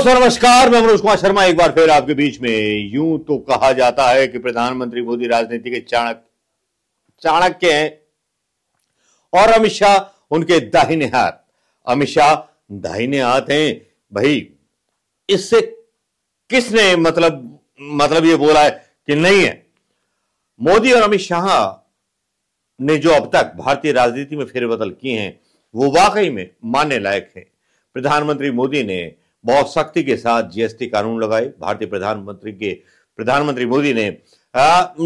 दोस्तों नमस्कार मैं मनोज कुमार शर्मा एक बार फिर आपके बीच में यूं तो कहा जाता है कि प्रधानमंत्री मोदी राजनीति के चाणक चाणक्य हैं और अमित शाह उनके दाहिने हाथ अमित शाह दाहिने हाथ हैं भाई इससे किसने मतलब मतलब ये बोला है कि नहीं है मोदी और अमित शाह ने जो अब तक भारतीय राजनीति में फेरबदल किए हैं वो वाकई में मानने लायक है प्रधानमंत्री मोदी ने बहुत सख्ती के साथ जीएसटी कानून लगाए भारतीय प्रधानमंत्री के प्रधानमंत्री मोदी ने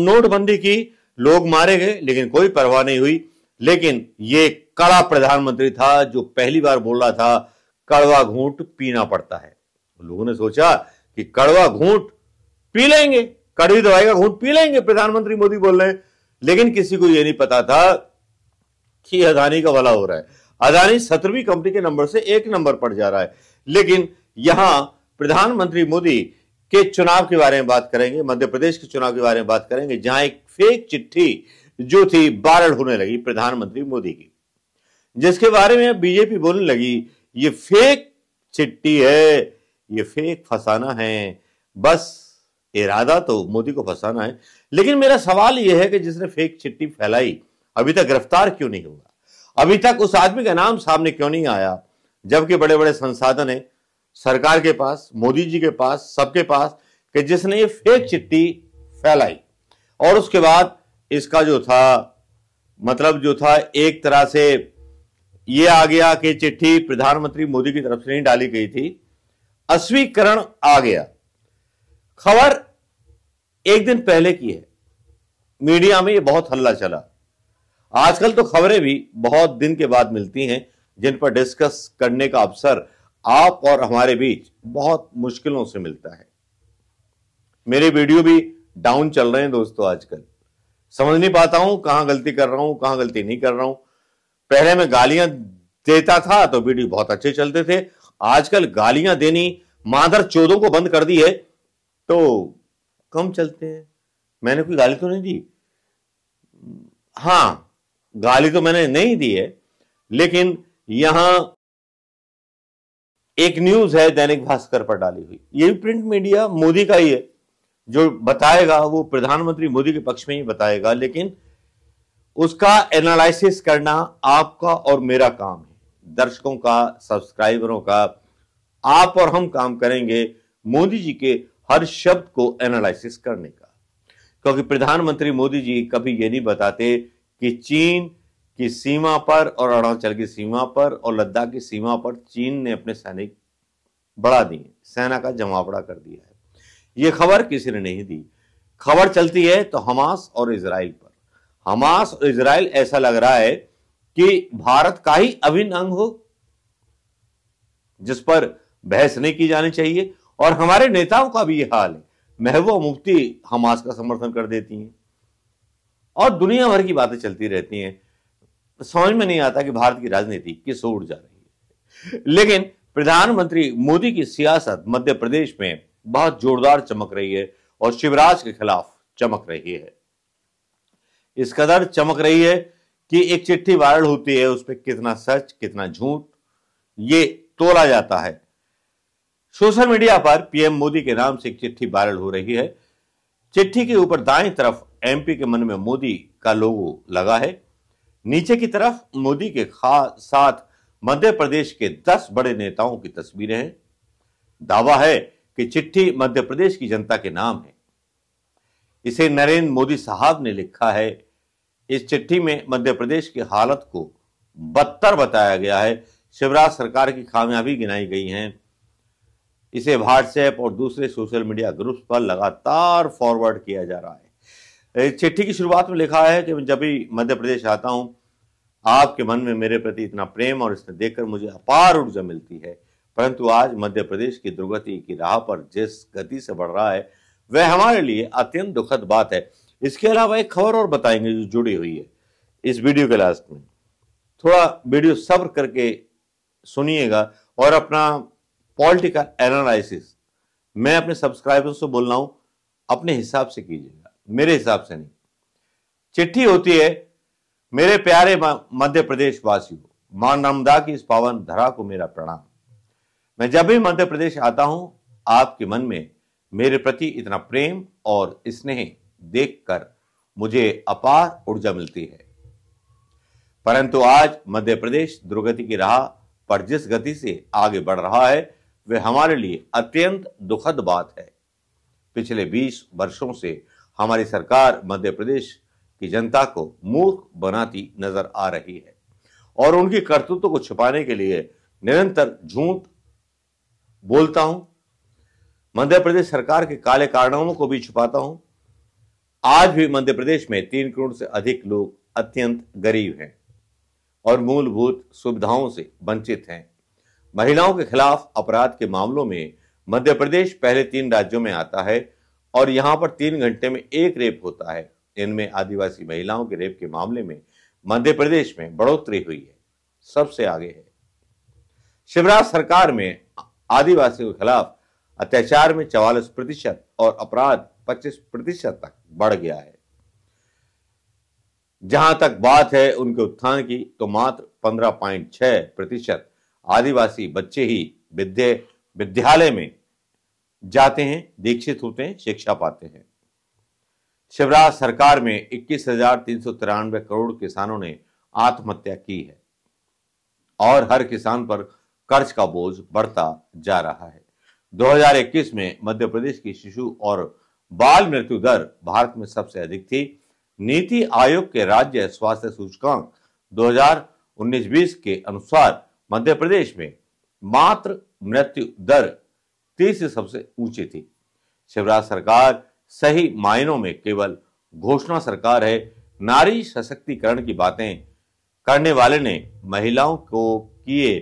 नोटबंदी की लोग मारे गए लेकिन कोई परवाह नहीं हुई लेकिन ये कड़ा प्रधानमंत्री था जो पहली बार बोल रहा था कड़वा घूंट पीना पड़ता है लोगों ने सोचा कि कड़वा घूंट पी लेंगे कड़वी दवाई का घूंट पी लेंगे प्रधानमंत्री मोदी बोल रहे हैं लेकिन किसी को यह नहीं पता था कि अदानी का भला हो रहा है अदानी सत्रहवीं कंपनी के नंबर से एक नंबर पर जा रहा है लेकिन यहां प्रधानमंत्री मोदी के चुनाव के बारे में बात करेंगे मध्य प्रदेश के चुनाव के बारे में बात करेंगे जहां एक फेक चिट्ठी जो थी बारड़ होने लगी प्रधानमंत्री मोदी की जिसके बारे में बीजेपी बोलने लगी ये फेक चिट्ठी है ये फेक फसाना है बस इरादा तो मोदी को फंसाना है लेकिन मेरा सवाल यह है कि जिसने फेक चिट्ठी फैलाई अभी तक गिरफ्तार क्यों नहीं हुआ अभी तक उस आदमी का नाम सामने क्यों नहीं आया जबकि बड़े बड़े संसाधन है सरकार के पास मोदी जी के पास सबके पास कि जिसने ये फेक चिट्ठी फैलाई और उसके बाद इसका जो था मतलब जो था एक तरह से ये आ गया कि चिट्ठी प्रधानमंत्री मोदी की तरफ से नहीं डाली गई थी अस्वीकरण आ गया खबर एक दिन पहले की है मीडिया में ये बहुत हल्ला चला आजकल तो खबरें भी बहुत दिन के बाद मिलती हैं जिन पर डिस्कस करने का अवसर आप और हमारे बीच बहुत मुश्किलों से मिलता है मेरे वीडियो भी डाउन चल रहे हैं दोस्तों आजकल समझ नहीं पाता हूं कहां गलती कर रहा हूं कहां गलती नहीं कर रहा हूं पहले मैं गालियां देता था तो वीडियो बहुत अच्छे चलते थे आजकल गालियां देनी मादर चौदों को बंद कर दी है तो कम चलते हैं मैंने कोई गाली तो नहीं दी हाँ गाली तो मैंने नहीं दी है लेकिन यहां एक न्यूज है दैनिक भास्कर पर डाली हुई ये भी प्रिंट मीडिया मोदी का ही है जो बताएगा वो प्रधानमंत्री मोदी के पक्ष में ही बताएगा लेकिन उसका एनालिसिस करना आपका और मेरा काम है दर्शकों का सब्सक्राइबरों का आप और हम काम करेंगे मोदी जी के हर शब्द को एनालिसिस करने का क्योंकि प्रधानमंत्री मोदी जी कभी ये नहीं बताते कि चीन की सीमा पर और अरुणाचल की सीमा पर और लद्दाख की सीमा पर चीन ने अपने सैनिक बढ़ा दिए सेना का जमावड़ा कर दिया है ये खबर किसी ने नहीं दी खबर चलती है तो हमास और इसराइल पर हमास और इसराइल ऐसा लग रहा है कि भारत का ही अभिन्न अंग हो जिस पर बहस नहीं की जानी चाहिए और हमारे नेताओं का भी ये हाल है महबूबा मुफ्ती हमास का समर्थन कर देती हैं और दुनिया भर की बातें चलती रहती हैं तो समझ में नहीं आता कि भारत की राजनीति किस ओर जा रही है लेकिन प्रधानमंत्री मोदी की सियासत मध्य प्रदेश में बहुत जोरदार चमक रही है और शिवराज के खिलाफ चमक रही है इस कदर चमक रही है कि एक चिट्ठी वायरल होती है उस पर कितना सच कितना झूठ ये तोला जाता है सोशल मीडिया पर पीएम मोदी के नाम से एक चिट्ठी वायरल हो रही है चिट्ठी के ऊपर दाएं तरफ एमपी के मन में मोदी का लोगो लगा है नीचे की तरफ मोदी के साथ मध्य प्रदेश के 10 बड़े नेताओं की तस्वीरें हैं दावा है कि चिट्ठी मध्य प्रदेश की जनता के नाम है इसे नरेंद्र मोदी साहब ने लिखा है इस चिट्ठी में मध्य प्रदेश की हालत को बदतर बताया गया है शिवराज सरकार की खामियाबी गिनाई गई हैं इसे व्हाट्सएप और दूसरे सोशल मीडिया ग्रुप्स पर लगातार फॉरवर्ड किया जा रहा है चिट्ठी की शुरुआत में लिखा है कि मैं जब भी मध्य प्रदेश आता हूं आपके मन में मेरे प्रति इतना प्रेम और इसने देखकर मुझे अपार ऊर्जा मिलती है परंतु आज मध्य प्रदेश की दुर्गति की राह पर जिस गति से बढ़ रहा है वह हमारे लिए अत्यंत दुखद बात है इसके अलावा एक खबर और बताएंगे जो जुड़ी हुई है इस वीडियो के लास्ट में थोड़ा वीडियो सब्र करके सुनिएगा और अपना पॉलिटिकल एनालिसिस मैं अपने सब्सक्राइबर्स से बोल रहा हूं अपने हिसाब से कीजिएगा मेरे हिसाब से नहीं चिट्ठी होती है मेरे प्यारे मध्य प्रदेश वासियों मां नर्मदा की इस पावन धरा को मेरा प्रणाम मैं जब भी मध्य प्रदेश आता हूं आपके मन में मेरे प्रति इतना प्रेम और स्नेह देखकर मुझे अपार ऊर्जा मिलती है परंतु आज मध्य प्रदेश दुर्गति की राह पर जिस गति से आगे बढ़ रहा है वह हमारे लिए अत्यंत दुखद बात है पिछले 20 वर्षों से हमारी सरकार मध्य प्रदेश की जनता को मूर्ख बनाती नजर आ रही है और उनकी करतूतों को छुपाने के लिए निरंतर झूठ बोलता हूं मध्य प्रदेश सरकार के काले कारनामों को भी छुपाता हूं आज भी मध्य प्रदेश में तीन करोड़ से अधिक लोग अत्यंत गरीब हैं और मूलभूत सुविधाओं से वंचित हैं महिलाओं के खिलाफ अपराध के मामलों में मध्य प्रदेश पहले तीन राज्यों में आता है और यहाँ पर तीन घंटे में एक रेप होता है इनमें आदिवासी महिलाओं के रेप के मामले में मध्य प्रदेश में बढ़ोतरी हुई है सबसे आगे है शिवराज सरकार में आदिवासियों के खिलाफ अत्याचार में चवालीस प्रतिशत और अपराध 25 प्रतिशत तक बढ़ गया है जहां तक बात है उनके उत्थान की तो मात्र 15.6 प्रतिशत आदिवासी बच्चे ही विद्यालय में जाते हैं दीक्षित होते हैं शिक्षा पाते हैं शिवराज सरकार में इक्कीस हजार तीन सौ तिरानवे करोड़ किसानों ने आत्महत्या की है और हर किसान पर कर्ज का बोझ बढ़ता जा रहा है 2021 में मध्य प्रदेश की शिशु और बाल मृत्यु दर भारत में सबसे अधिक थी नीति आयोग के राज्य स्वास्थ्य सूचकांक 2019-20 के अनुसार मध्य प्रदेश में मात्र मृत्यु दर देश से सबसे ऊंची थी शिवराज सरकार सही मायनों में केवल घोषणा सरकार है नारी सशक्तिकरण की बातें करने वाले ने महिलाओं को किए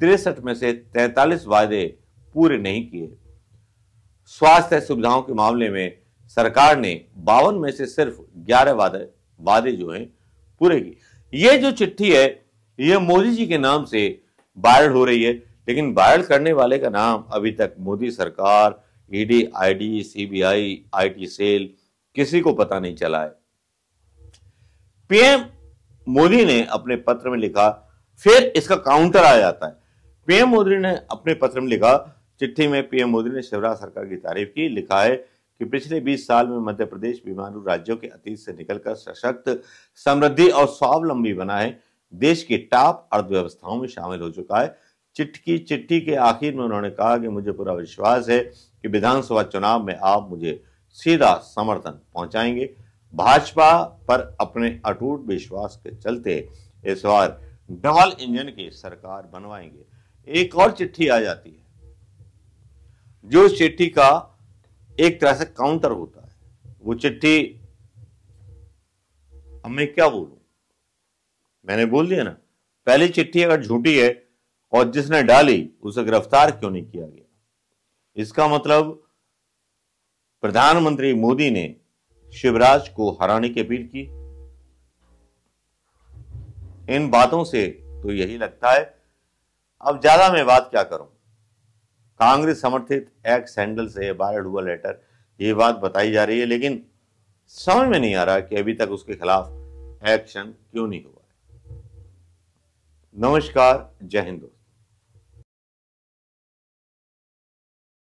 तिरसठ में से तैतालीस वादे पूरे नहीं किए स्वास्थ्य सुविधाओं के मामले में सरकार ने बावन में से सिर्फ ग्यारह वादे वादे जो हैं पूरे किए ये जो चिट्ठी है ये मोदी जी के नाम से वायरल हो रही है लेकिन वायरल करने वाले का नाम अभी तक मोदी सरकार ED ID CBI IT cell किसी को पता नहीं चला है पीएम मोदी ने अपने पत्र में लिखा फिर इसका काउंटर आ जाता है पीएम मोदी ने अपने पत्र में लिखा चिट्ठी में पीएम मोदी ने शिवराज सरकार की तारीफ की लिखा है कि पिछले 20 साल में मध्य प्रदेश बीमारू राज्यों के अतीत से निकलकर सशक्त समृद्धि और स्वावलंबी बना है देश की टॉप अर्थव्यवस्थाओं में शामिल हो चुका है चिट्ठी की चिट्ठी के आखिर में उन्होंने कहा कि मुझे पूरा विश्वास है कि विधानसभा चुनाव में आप मुझे सीधा समर्थन पहुंचाएंगे भाजपा पर अपने अटूट विश्वास के चलते इस बार डबल इंजन की सरकार बनवाएंगे एक और चिट्ठी आ जाती है जो चिट्ठी का एक तरह से काउंटर होता है वो चिट्ठी अब मैं क्या बोलू मैंने बोल दिया ना पहली चिट्ठी अगर झूठी है और जिसने डाली उसे गिरफ्तार क्यों नहीं किया गया इसका मतलब प्रधानमंत्री मोदी ने शिवराज को हराने की अपील की इन बातों से तो यही लगता है अब ज्यादा मैं बात क्या करूं कांग्रेस समर्थित एक्स हैंडल से वायरल हुआ लेटर ये बात बताई जा रही है लेकिन समझ में नहीं आ रहा कि अभी तक उसके खिलाफ एक्शन क्यों नहीं हुआ है नमस्कार जय हिंद दोस्त